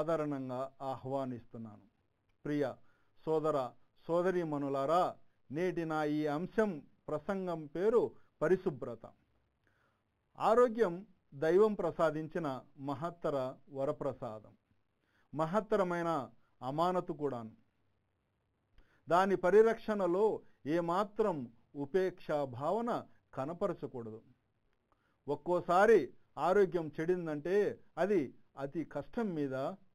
సాధారణంగా ఆహ్వానిస్తున్నాను ప్రియ సోదర మనులారా నేటి నా ఈ అంశం ప్రసంగం పేరు పరిశుభ్రత ఆరోగ్యం దైవం ప్రసాదించిన మహత్తర వరప్రసాదం మహత్తరమైన అమానతు కూడాను దాని పరిరక్షణలో ఏమాత్రం ఉపేక్షా భావన కనపరచకూడదు ఒక్కోసారి ఆరోగ్యం చెడిందంటే అది అతి కష్టం మీద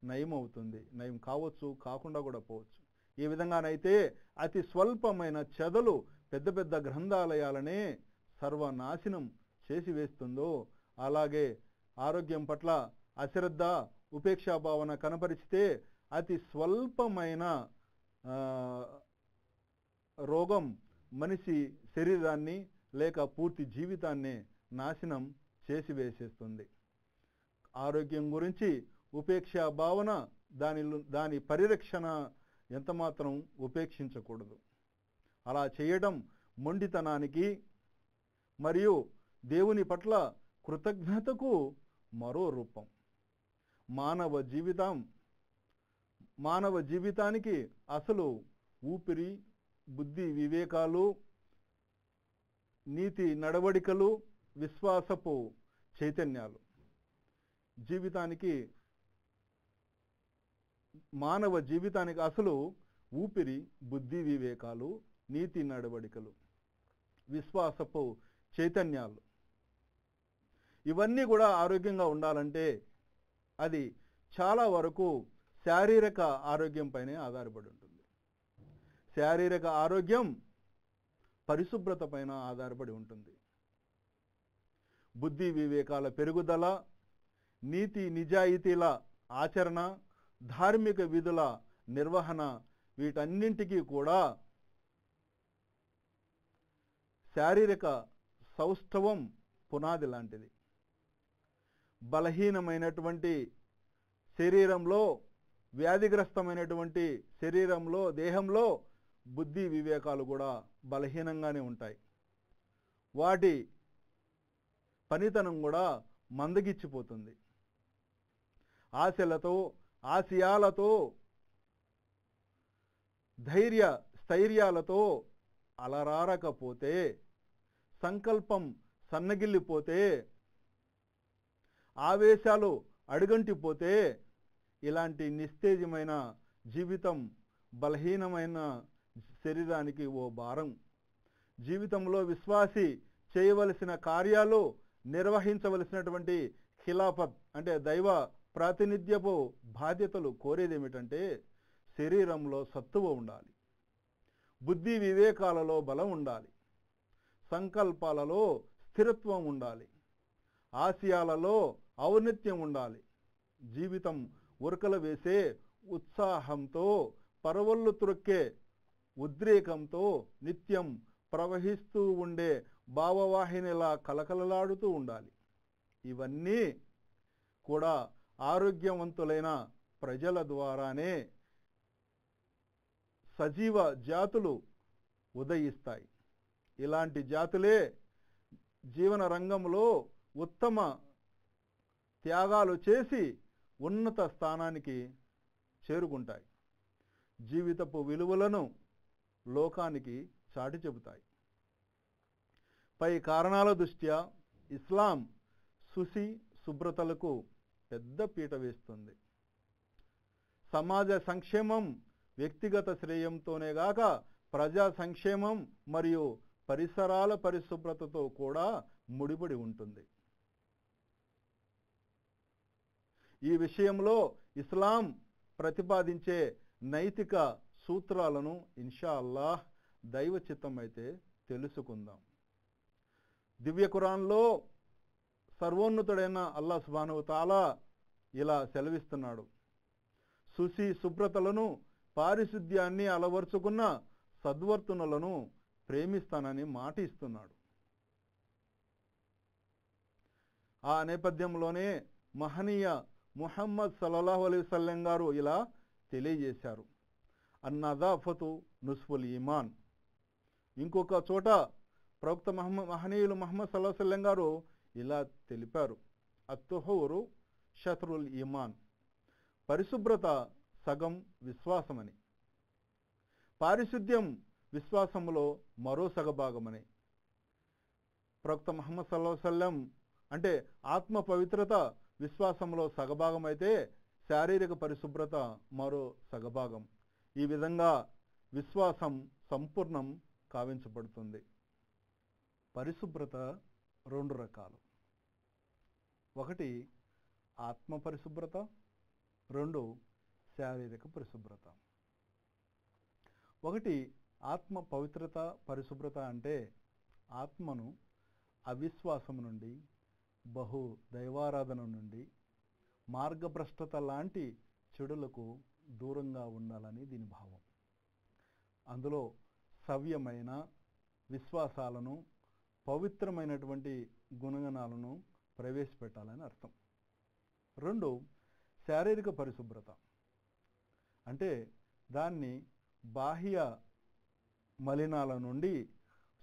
నయం అవుతుంది నయం కావచ్చు కాకుండా కూడా పోవచ్చు ఈ విధంగానైతే అతి స్వల్పమైన చెదలు పెద్ద పెద్ద గ్రంథాలయాలనే సర్వనాశనం చేసి వేస్తుందో అలాగే ఆరోగ్యం పట్ల అశ్రద్ధ ఉపేక్షాభావన కనపరిచితే అతి స్వల్పమైన రోగం మనిషి శరీరాన్ని లేక పూర్తి జీవితాన్ని నాశనం చేసి వేసేస్తుంది ఆరోగ్యం గురించి ఉపేక్షా భావన దాని దాని పరిరక్షణ ఎంతమాత్రం ఉపేక్షించకూడదు అలా చేయడం మొండితనానికి మరియు దేవుని పట్ల కృతజ్ఞతకు మరో రూపం మానవ జీవితం మానవ జీవితానికి అసలు ఊపిరి బుద్ధి వివేకాలు నీతి నడవడికలు విశ్వాసపు చైతన్యాలు జీవితానికి మానవ జీవితానికి అసలు ఊపిరి బుద్ధి వివేకాలు నీతి నడవడికలు విశ్వాసపు చైతన్యాలు ఇవన్నీ కూడా ఆరోగ్యంగా ఉండాలంటే అది చాలా వరకు శారీరక ఆరోగ్యంపైనే ఆధారపడి ఉంటుంది శారీరక ఆరోగ్యం పరిశుభ్రత పైన ఆధారపడి ఉంటుంది బుద్ధి వివేకాల పెరుగుదల నీతి నిజాయితీల ఆచరణ ధార్మిక విధుల నిర్వహణ వీటన్నింటికీ కూడా శారీరక సౌష్ఠవం పునాది లాంటిది బలహీనమైనటువంటి శరీరంలో వ్యాధిగ్రస్తమైనటువంటి శరీరంలో దేహంలో బుద్ధి వివేకాలు కూడా బలహీనంగానే ఉంటాయి వాటి పనితనం కూడా మందగిచ్చిపోతుంది ఆశలతో ఆశయాలతో ధైర్య స్థైర్యాలతో అలరారకపోతే సంకల్పం సన్నగిల్లిపోతే ఆవేశాలు అడుగంటిపోతే ఇలాంటి నిస్తేజమైన జీవితం బలహీనమైన శరీరానికి ఓ భారం జీవితంలో విశ్వాసి చేయవలసిన కార్యాలు నిర్వహించవలసినటువంటి ఖిలాఫత్ అంటే దైవ ప్రాతినిధ్యపు బాధ్యతలు కోరేది ఏమిటంటే శరీరంలో సత్తువ ఉండాలి బుద్ధి వివేకాలలో బలం ఉండాలి సంకల్పాలలో స్థిరత్వం ఉండాలి ఆశయాలలో ఔన్నత్యం ఉండాలి జీవితం ఉరకలు వేసే ఉత్సాహంతో పరవళ్ళు తురక్కే ఉద్రేకంతో నిత్యం ప్రవహిస్తూ ఉండే భావవాహినిలా కలకలలాడుతూ ఉండాలి ఇవన్నీ కూడా ఆరోగ్యవంతులైన ప్రజల ద్వారానే సజీవ జాతులు ఉదయిస్తాయి ఇలాంటి జాతులే జీవన రంగంలో ఉత్తమ త్యాగాలు చేసి ఉన్నత స్థానానికి చేరుకుంటాయి జీవితపు విలువలను లోకానికి చాటి చెబుతాయి పై కారణాల దృష్ట్యా ఇస్లాం సుసి శుభ్రతలకు పెద్ద పీట వేస్తుంది సమాజ సంక్షేమం వ్యక్తిగత శ్రేయంతోనే గాక ప్రజా సంక్షేమం మరియు పరిసరాల పరిశుభ్రతతో కూడా ముడిపడి ఉంటుంది ఈ విషయంలో ఇస్లాం ప్రతిపాదించే నైతిక సూత్రాలను ఇన్షా అల్లాహ్ దైవ చిత్తం అయితే తెలుసుకుందాం దివ్య సర్వోన్నతుడైన అల్లా సుబానువు తాలా ఇలా సెలవిస్తున్నాడు శుచి శుభ్రతలను పారిశుద్ధ్యాన్ని అలవర్చుకున్న సద్వర్తనులను ప్రేమిస్తానని మాట ఇస్తున్నాడు ఆ నేపథ్యంలోనే మహనీయ ముహమ్మద్ సల్లాహు సల్లెం గారు ఇలా తెలియజేశారు అన్నదాఫతు నుస్ఫుల్ ఈమాన్ ఇంకొక చోట ప్రవక్త మహమ్మ మహనీయులు మహమ్మద్ సల్లాహు సల్లం గారు ఇలా తెలిపారు అత్తుహూరు షత్రుల్ ఇమాన్ పరిశుభ్రత సగం విశ్వాసమని పారిశుద్ధ్యం విశ్వాసములో మరో సగభాగమని ప్రవక్త మహమ్మద్ సల్లా సల్లం అంటే ఆత్మ పవిత్రత విశ్వాసంలో సగభాగమైతే శారీరక పరిశుభ్రత మరో సగభాగం ఈ విధంగా విశ్వాసం సంపూర్ణం కావించబడుతుంది పరిశుభ్రత రెండు రకాలు ఒకటి ఆత్మ పరిశుభ్రత రెండు శారీరక పరిశుభ్రత ఒకటి ఆత్మ పవిత్రత పరిశుభ్రత అంటే ఆత్మను అవిశ్వాసం నుండి బహు దైవారాధన నుండి మార్గభ్రష్టత లాంటి చెడులకు దూరంగా ఉండాలని దీని భావం అందులో సవ్యమైన విశ్వాసాలను పవిత్రమైనటువంటి గుణగణాలను ప్రవేశపెట్టాలని అర్థం రెండు శారీరక పరిశుభ్రత అంటే దాన్ని బాహ్య మలినాల నుండి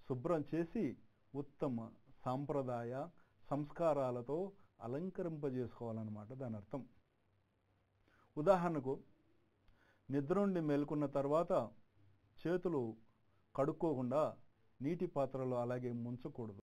శుభ్రం చేసి ఉత్తమ సాంప్రదాయ సంస్కారాలతో అలంకరింపజేసుకోవాలన్నమాట దాని అర్థం ఉదాహరణకు నిద్ర నుండి మేల్కొన్న తర్వాత చేతులు కడుక్కోకుండా నీటి పాత్రలో అలాగే ముంచకూడదు